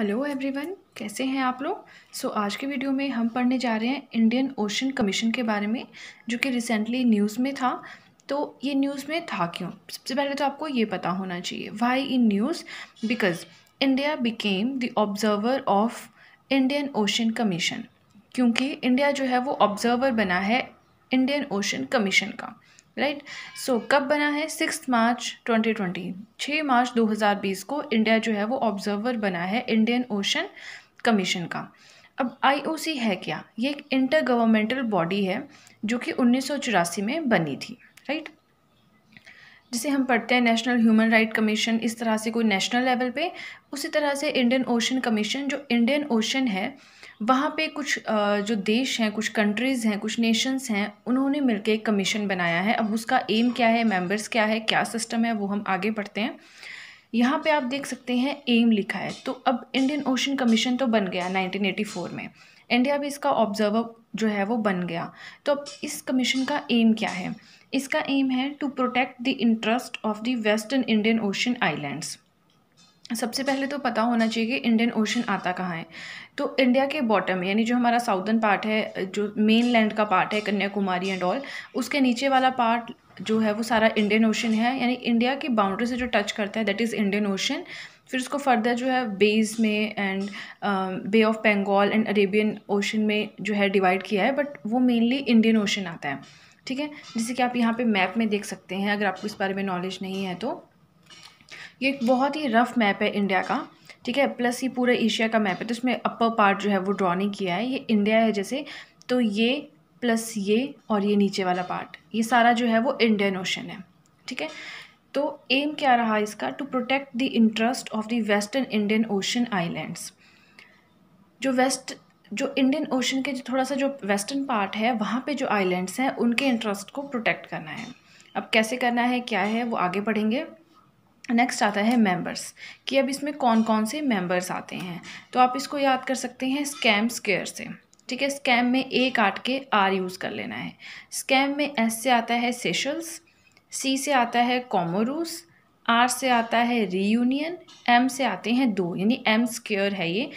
Hello everyone कैसे हैं आप लोग सो so, आज के वीडियो में हम पढ़ने जा रहे हैं इंडियन ओशन कमीशन के बारे में जो कि रिसेंटली न्यूज़ में था तो ये न्यूज़ में था क्यों सबसे पहले तो आपको ये पता होना चाहिए why in news because India became the observer of Indian Ocean Commission क्योंकि इंडिया जो है वो ऑब्जर्वर बना है इंडियन ओशन कमीशन का राइट right? सो so, कब बना है सिक्स मार्च 2020 6 मार्च 2020 को इंडिया जो है वो ऑब्जर्वर बना है इंडियन ओशन कमीशन का अब आईओसी है क्या ये एक इंटर गवर्नमेंटल बॉडी है जो कि उन्नीस में बनी थी राइट right? जिसे हम पढ़ते हैं नेशनल ह्यूमन राइट कमीशन इस तरह से कोई नेशनल लेवल पे उसी तरह से इंडियन ओशन कमीशन जो इंडियन ओशन है वहाँ पे कुछ जो देश हैं कुछ कंट्रीज़ हैं कुछ नेशंस हैं उन्होंने मिलके एक कमीशन बनाया है अब उसका एम क्या है मेंबर्स क्या है क्या सिस्टम है वो हम आगे बढ़ते हैं यहाँ पे आप देख सकते हैं एम लिखा है तो अब इंडियन ओशन कमीशन तो बन गया 1984 में इंडिया भी इसका ऑब्जर्वर जो है वो बन गया तो अब इस कमीशन का एम क्या है इसका एम है to protect the interest of the western Indian Ocean islands सबसे पहले तो पता होना चाहिए कि इंडियन ओशन आता कहाँ है तो इंडिया के बॉटम यानी जो हमारा साउदर्न पार्ट है जो मेन लैंड का पार्ट है कन्याकुमारी एंड ऑल उसके नीचे वाला पार्ट जो है वो सारा इंडियन ओशन है यानी इंडिया की बाउंड्री से जो टच करता है दैट इज़ इंडियन ओशन फिर उसको फर्दर जो है बेज में and bay of Bengal and Arabian Ocean में जो है डिवाइड किया है बट वो मेनली इंडियन ओशन आता है ठीक है जैसे कि आप यहाँ पे मैप में देख सकते हैं अगर आपको इस बारे में नॉलेज नहीं है तो ये एक बहुत ही रफ़ मैप है इंडिया का ठीक है प्लस ये पूरा एशिया का मैप है तो इसमें अपर पार्ट जो है वो ड्रॉ नहीं किया है ये इंडिया है जैसे तो ये प्लस ये और ये नीचे वाला पार्ट ये सारा जो है वो इंडियन ओशन है ठीक है तो एम क्या रहा इसका to protect the interest of the western Indian Ocean islands जो वेस्ट जो इंडियन ओशन के जो थोड़ा सा जो वेस्टर्न पार्ट है वहाँ पे जो आइलैंड्स हैं उनके इंटरेस्ट को प्रोटेक्ट करना है अब कैसे करना है क्या है वो आगे बढ़ेंगे नेक्स्ट आता है मेंबर्स कि अब इसमें कौन कौन से मेंबर्स आते हैं तो आप इसको याद कर सकते हैं स्कैम स्केयर से ठीक है स्कैम में ए काट के आर यूज़ कर लेना है स्कैम में एस से आता है सेशल्स सी से आता है कॉमोरूस आर से आता है रीयूनियन एम से आते हैं दो यानी एम स्केयर है ये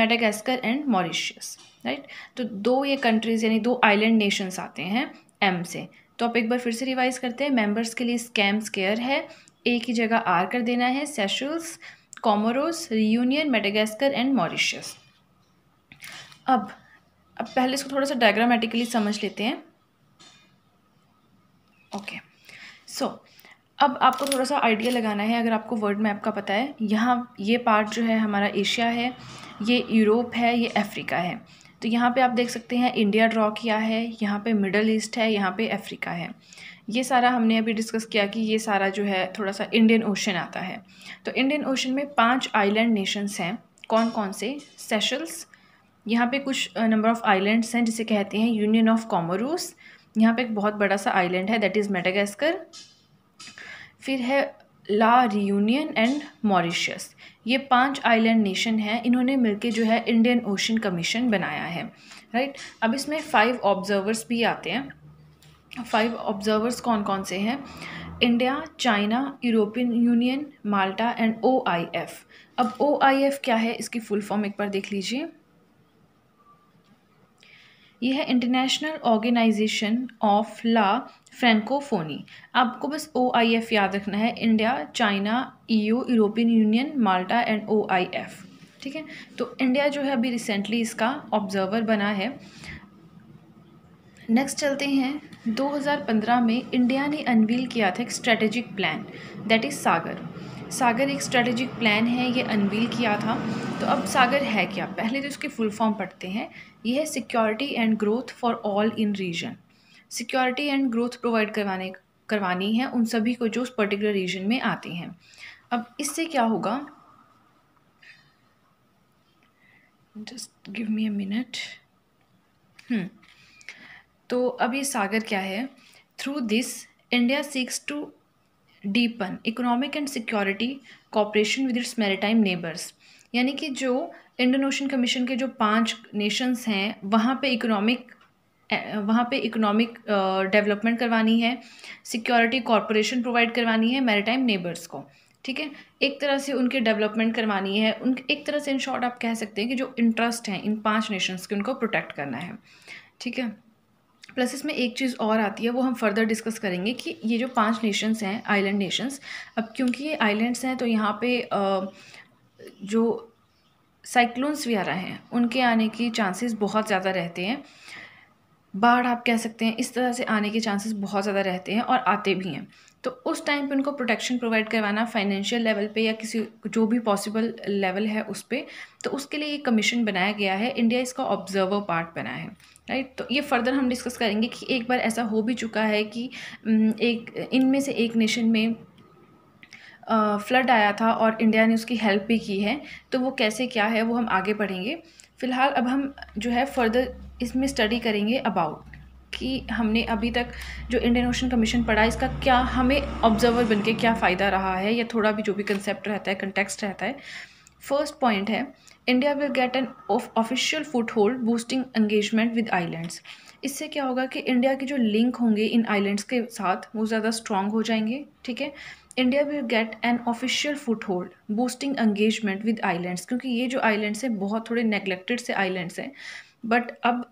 मेडागास्कर एंड मॉरिशियस राइट तो दो ये कंट्रीज़ यानी दो आइलैंड नेशंस आते हैं एम से तो आप एक बार फिर से रिवाइज़ करते हैं मेंबर्स के लिए स्कैम स्केयर है ए की जगह आर कर देना है Seychelles Comoros Reunion Madagascar and Mauritius अब अब पहले इसको थोड़ा सा डायग्रामेटिकली समझ लेते हैं ओके okay. सो so, अब आपको थोड़ा सा आइडिया लगाना है अगर आपको वर्ल्ड मैप का पता है यहाँ ये पार्ट जो है हमारा एशिया है ये यूरोप है ये अफ्रीका है तो यहाँ पे आप देख सकते हैं इंडिया ड्रॉ किया है यहाँ पे मिडल ईस्ट है यहाँ पे अफ्रीका है ये सारा हमने अभी डिस्कस किया कि ये सारा जो है थोड़ा सा इंडियन ओशन आता है तो इंडियन ओशन में पांच आइलैंड नेशंस हैं कौन कौन से सेशल्स यहाँ पे कुछ नंबर ऑफ़ आइलैंड्स हैं जिसे कहते हैं यूनियन ऑफ कॉमोरूस यहाँ पे एक बहुत बड़ा सा आइलैंड है दैट इज़ मेटागैसकर फिर है ला रियूनियन एंड मॉरिशस ये पांच आइलैंड नेशन हैं इन्होंने मिलके जो है इंडियन ओशन कमीशन बनाया है राइट अब इसमें फाइव ऑब्जर्वर्स भी आते हैं फाइव ऑब्जर्वर्स कौन कौन से हैं India China European Union Malta and O I F अब ओ आई एफ क्या है इसकी फुल फॉर्म एक बार देख लीजिए यह है international organisation of la Francophonie आपको बस ओ आई एफ याद रखना है India China EU European Union Malta and O I F ठीक है तो इंडिया जो है अभी रिसेंटली इसका ऑब्जर्वर बना है नेक्स्ट चलते हैं 2015 में इंडिया ने अनवील किया था एक strategic plan that is Sagar Sagar एक स्ट्रेटेजिक प्लान है ये अनवील किया था तो अब सागर है क्या पहले तो इसके फुल फॉर्म पढ़ते हैं ये है security and growth for all in region security and growth provide करवाने करवानी है उन सभी को जो उस पर्टिकुलर रीजन में आते हैं अब इससे क्या होगा just give me a minute तो अब ये सागर क्या है through this India seeks to deepen economic and security cooperation with its maritime neighbours यानी कि जो इंडियन ओशन कमीशन के जो पांच नेशंस हैं वहाँ पे इकोनॉमिक वहाँ पे इकोनॉमिक डेवलपमेंट करवानी है सिक्योरिटी कॉरपोरेशन प्रोवाइड करवानी है मेरेटाइम नेबर्स को ठीक है एक तरह से उनके डेवलपमेंट करवानी है उन एक तरह से इन शॉर्ट आप कह सकते हैं कि जो इंटरेस्ट हैं इन पांच नेशंस के उनको प्रोटेक्ट करना है ठीक है प्लस इसमें एक चीज़ और आती है वो हम फर्दर डिस्कस करेंगे कि ये जो पांच नेशंस हैं आइलैंड नेशंस अब क्योंकि ये आइलैंड्स हैं तो यहाँ पे जो साइक्लोन्स वगैरह हैं उनके आने के चांसेस बहुत ज़्यादा रहते हैं बाढ़ आप कह सकते हैं इस तरह से आने के चांसेस बहुत ज़्यादा रहते हैं और आते भी हैं तो उस टाइम पे उनको प्रोटेक्शन प्रोवाइड करवाना फाइनेंशियल लेवल पे या किसी जो भी पॉसिबल लेवल है उस पर तो उसके लिए ये कमीशन बनाया गया है इंडिया इसका ऑब्जर्वर पार्ट बना है राइट तो ये फर्दर हम डिस्कस करेंगे कि एक बार ऐसा हो भी चुका है कि एक इनमें से एक नेशन में फ्लड आया था और इंडिया ने उसकी हेल्प भी की है तो वो कैसे क्या है वो हम आगे बढ़ेंगे फ़िलहाल अब हम जो है फर्दर इसमें स्टडी करेंगे अबाउट कि हमने अभी तक जो इंडियन ओशन कमीशन पढ़ा है इसका क्या हमें ऑब्जर्वर बन के क्या फ़ायदा रहा है या थोड़ा भी जो भी कंसेप्ट रहता है कंटेक्सट रहता है फर्स्ट पॉइंट है India will get an official foothold boosting engagement with islands इससे क्या होगा कि इंडिया के जो लिंक होंगे इन आइलैंड्स के साथ वो ज़्यादा स्ट्रांग हो जाएंगे ठीक है India will get an official foothold boosting engagement with islands क्योंकि ये जो आइलैंड्स हैं बहुत थोड़े नेगलेक्टेड से आइलैंड्स हैं बट अब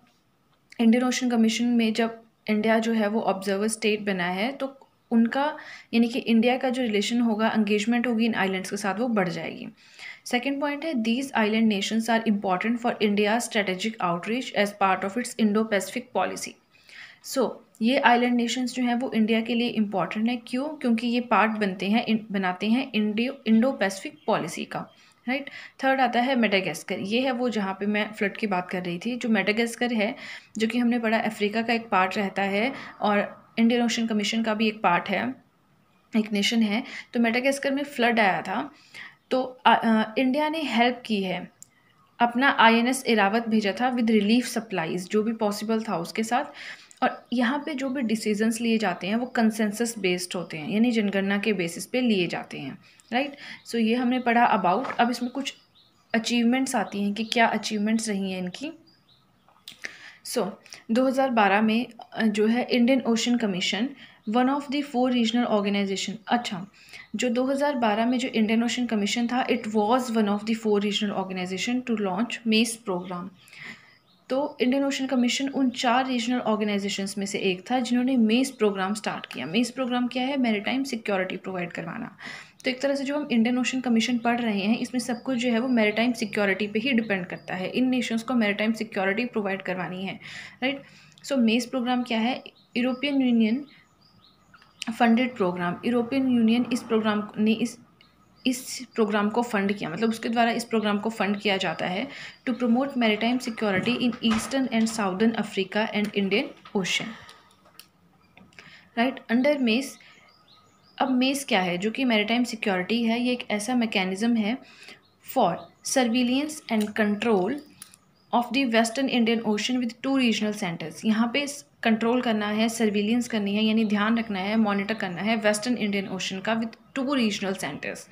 इंडियन ओशन कमीशन में जब इंडिया जो है वो ऑब्जर्वर स्टेट बना है तो उनका यानी कि इंडिया का जो रिलेशन होगा एंगेजमेंट होगी इन आइलैंड्स के साथ वो बढ़ जाएगी सेकेंड पॉइंट है these island nations are important for India strategic outreach as part of its Indo Pacific policy so ये आइलैंड नेशंस जो हैं वो इंडिया के लिए इम्पॉर्टेंट है क्यों क्योंकि ये पार्ट बनते हैं बनाते हैं इंडो पैसिफिक पॉलिसी का राइट थर्ड आता है मेडागेस्कर ये है वो जहाँ पे मैं फ्लड की बात कर रही थी जो मेडागेस्कर है जो कि हमने पढ़ा अफ्रीका का एक पार्ट रहता है और इंडियन ओशन कमीशन का भी एक पार्ट है एक नेशन है तो मेडागेस्कर में फ्लड आया था तो आ, आ, इंडिया ने हेल्प की है अपना आईएनएस इरावत भेजा था विद रिलीफ सप्लाईज जो भी पॉसिबल था उसके साथ और यहाँ पे जो भी डिसीजंस लिए जाते हैं वो कंसेंसस बेस्ड होते हैं यानी जनगणना के बेसिस पे लिए जाते हैं राइट सो so, ये हमने पढ़ा अबाउट अब इसमें कुछ अचीवमेंट्स आती हैं कि क्या अचीवमेंट्स रही हैं इनकी सो so, 2012 अच्छा, में जो है Indian Ocean Commission one of the four regional organisation अच्छा जो 2012 में जो इंडियन ओशन कमीशन था it was one of the four regional organisation to launch MASE programme तो इंडियन ओशन कमीशन उन चार रीजनल ऑर्गेनाइजेशन में से एक था जिन्होंने मेस प्रोग्राम स्टार्ट किया मेस प्रोग्राम क्या है मेरीटाइम सिक्योरिटी प्रोवाइड करवाना तो एक तरह से जो हम इंडियन ओशन कमीशन पढ़ रहे हैं इसमें सब कुछ जो है वो मेरीटाइम सिक्योरिटी पे ही डिपेंड करता है इन नेशंस को मेरीटाइम सिक्योरिटी प्रोवाइड करवानी है राइट सो मेस प्रोग्राम क्या है European Union funded programme European Union इस प्रोग्राम ने इस इस प्रोग्राम को फंड किया मतलब उसके द्वारा इस प्रोग्राम को फंड किया जाता है to promote maritime security in eastern and southern Africa and Indian Ocean right under MASE अब मेस क्या है जो कि मेरीटाइम सिक्योरिटी है ये एक ऐसा मैकेनिज़्म है for surveillance and control of the western Indian Ocean with two regional centres यहाँ पे कंट्रोल करना है सर्विलियंस करनी है यानी ध्यान रखना है मॉनिटर करना है वेस्टर्न इंडियन ओशन का विद टू रीजनल सेंटर्स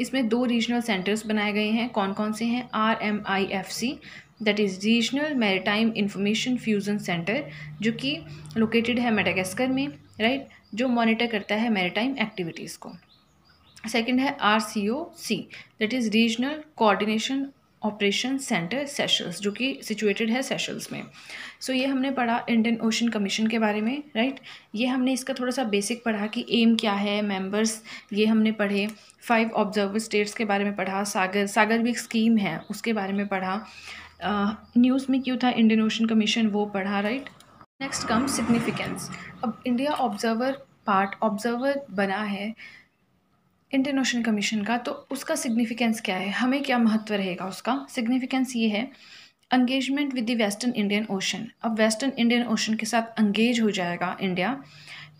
इसमें दो रीजनल सेंटर्स बनाए गए हैं कौन कौन से हैं R M I F C that is regional maritime information fusion centre जो कि लोकेटेड है मेडागस्कर में राइट जो मॉनिटर करता है मेरीटाइम एक्टिविटीज़ को सेकेंड है R C O C that is regional coordination operation centre Seychelles जो कि सिचुएटेड है सेशल्स में सो so, ये हमने पढ़ा इंडियन ओशन कमीशन के बारे में राइट right? ये हमने इसका थोड़ा सा बेसिक पढ़ा कि एम क्या है मेंबर्स ये हमने पढ़े फाइव ऑब्जर्वर स्टेट्स के बारे में पढ़ा सागर सागर भी एक स्कीम है उसके बारे में पढ़ा न्यूज़ uh, में क्यों था इंडियन ओशन कमीशन वो पढ़ा राइट नेक्स्ट कम सिग्निफिकेंस अब इंडिया ऑब्जर्वर पार्ट ऑब्जर्वर बना है इंडियन ओशन कमीशन का तो उसका सिग्निफिकेंस क्या है हमें क्या महत्व रहेगा उसका सिग्निफिकेंस ये है engagement with the western Indian Ocean अब वेस्टर्न इंडियन ओशन के साथ अंगेज हो जाएगा India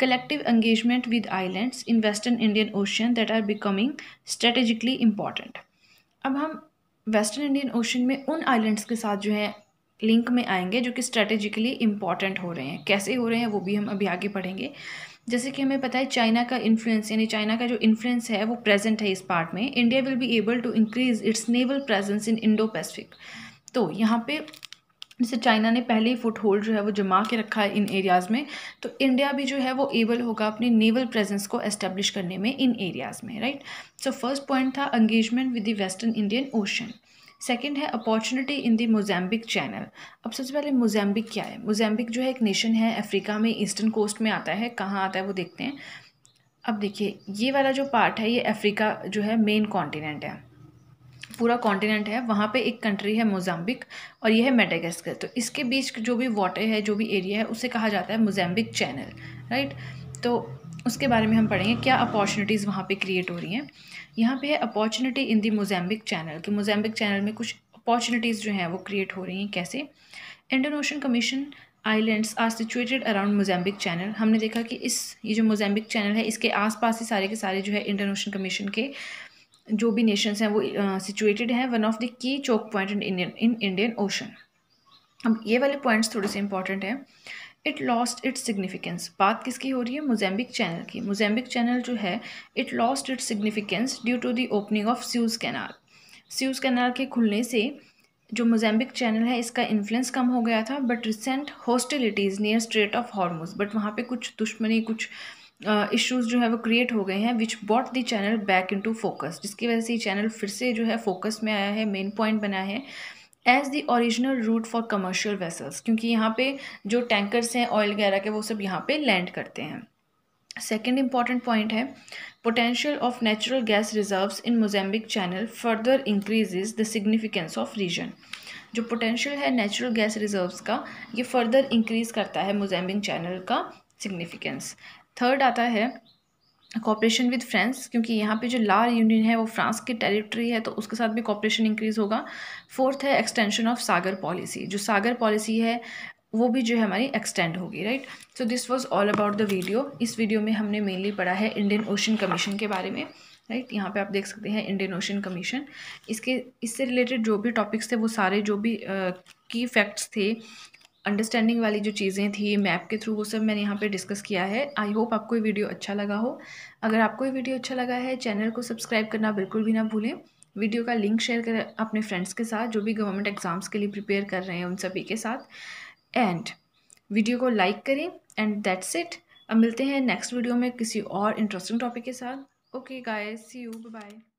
collective engagement with islands in western Indian Ocean that are becoming strategically important अब हम वेस्टर्न इंडियन ओशन में उन आइलैंड्स के साथ जो है लिंक में आएंगे जो कि स्ट्रेटेजिकली इम्पॉर्टेंट हो रहे हैं कैसे हो रहे हैं वो भी हम अभी आगे पढ़ेंगे जैसे कि हमें पता है चाइना का इन्फ्लुएंस यानी चाइना का जो इन्फ्लुएंस है वो प्रेजेंट है इस पार्ट में India will be able to increase its naval presence in Indo Pacific तो यहाँ पे जैसे चाइना ने पहले ही फुट होल्ड जो है वो जमा के रखा है इन एरियाज़ में तो इंडिया भी जो है वो एबल होगा अपने नेवल प्रेजेंस को एस्टेब्लिश करने में इन एरियाज़ में राइट सो फर्स्ट पॉइंट था engagement with the western Indian Ocean second है opportunity in the Mozambique channel अब सबसे पहले मोजैम्बिक क्या है मोजैम्बिक जो है एक नेशन है अफ्रीका में ईस्टर्न कोस्ट में आता है कहाँ आता है वो देखते हैं अब देखिए ये वाला जो पार्ट है ये अफ्रीका जो है मेन कॉन्टिनेंट है पूरा कॉन्टिनेंट है वहाँ पे एक कंट्री है मोजाम्बिक और यह है मेडागस्कर तो इसके बीच जो भी वाटर है जो भी एरिया है उसे कहा जाता है मोजाम्बिक चैनल राइट तो उसके बारे में हम पढ़ेंगे क्या अपॉर्चुनिटीज़ वहाँ पे क्रिएट हो रही हैं यहाँ पे है opportunity in the Mozambique channel कि मोजैम्बिक चैनल में कुछ अपॉर्चुनिटीज़ जो हैं वो क्रिएट हो रही हैं कैसे Indian Ocean Commission islands are situated around Mozambique channel हमने देखा कि इस ये जो मोजैम्बिक चैनल है इसके आसपास ही सारे के सारे जो है इंडियन ओशन कमीशन के जो भी नेशंस हैं वो सिचुएटेड हैं one of the key choke point in Indian Ocean अब ये वाले पॉइंट्स थोड़े से इंपॉर्टेंट हैं इट लॉस्ट इट्स सिग्निफिकेंस बात किसकी हो रही है मोजैम्बिक चैनल की मोजैम्बिक चैनल जो है it lost its significance due to the opening of Suez canal Suez canal के खुलने से जो मोजैम्बिक चैनल है इसका इन्फ्लुएंस कम हो गया था but recent hostilities near strait of Hormuz but वहाँ पे कुछ दुश्मनी कुछ इश्यूज़ uh, जो है वो क्रिएट हो गए हैं which bought the channel back into focus जिसकी वजह से ये चैनल फिर से जो है फोकस में आया है मेन पॉइंट बना है as the original route for commercial vessels क्योंकि यहाँ पे जो टैंकर्स हैं ऑयल वगैरह के वो सब यहाँ पे लैंड करते हैं सेकेंड इंपॉर्टेंट पॉइंट है potential of natural gas reserves in Mozambique channel further increases the significance of region जो पोटेंशियल है नेचुरल गैस रिजर्व्स का ये फर्दर इंक्रीज़ करता है मोजैम्बिक चैनल का सिग्निफिकेंस थर्ड आता है कॉपरेशन विद फ्रांस क्योंकि यहाँ पे जो लार यूनियन है वो फ्रांस की टेरिटरी है तो उसके साथ भी कॉपरेशन इंक्रीज़ होगा फोर्थ है एक्सटेंशन ऑफ सागर पॉलिसी जो सागर पॉलिसी है वो भी जो है हमारी एक्सटेंड होगी right so this was all about the video इस वीडियो में हमने मेनली पढ़ा है इंडियन ओशन कमीशन के बारे में राइट right? यहाँ पे आप देख सकते हैं इंडियन ओशन कमीशन इसके इससे रिलेटेड जो भी टॉपिक्स थे वो सारे जो भी की uh, फैक्ट्स थे अंडरस्टैंडिंग वाली जो चीज़ें थी मैप के थ्रू वो सब मैंने यहाँ पे डिस्कस किया है आई होप आपको ये वीडियो अच्छा लगा हो अगर आपको ये वीडियो अच्छा लगा है चैनल को सब्सक्राइब करना बिल्कुल भी ना भूलें वीडियो का लिंक शेयर करें अपने फ्रेंड्स के साथ जो भी गवर्नमेंट एग्ज़ाम्स के लिए प्रिपेयर कर रहे हैं उन सभी के साथ एंड वीडियो को लाइक करें एंड दैट्स इट अब मिलते हैं नेक्स्ट वीडियो में किसी और इंटरेस्टिंग टॉपिक के साथ okay guys see you bye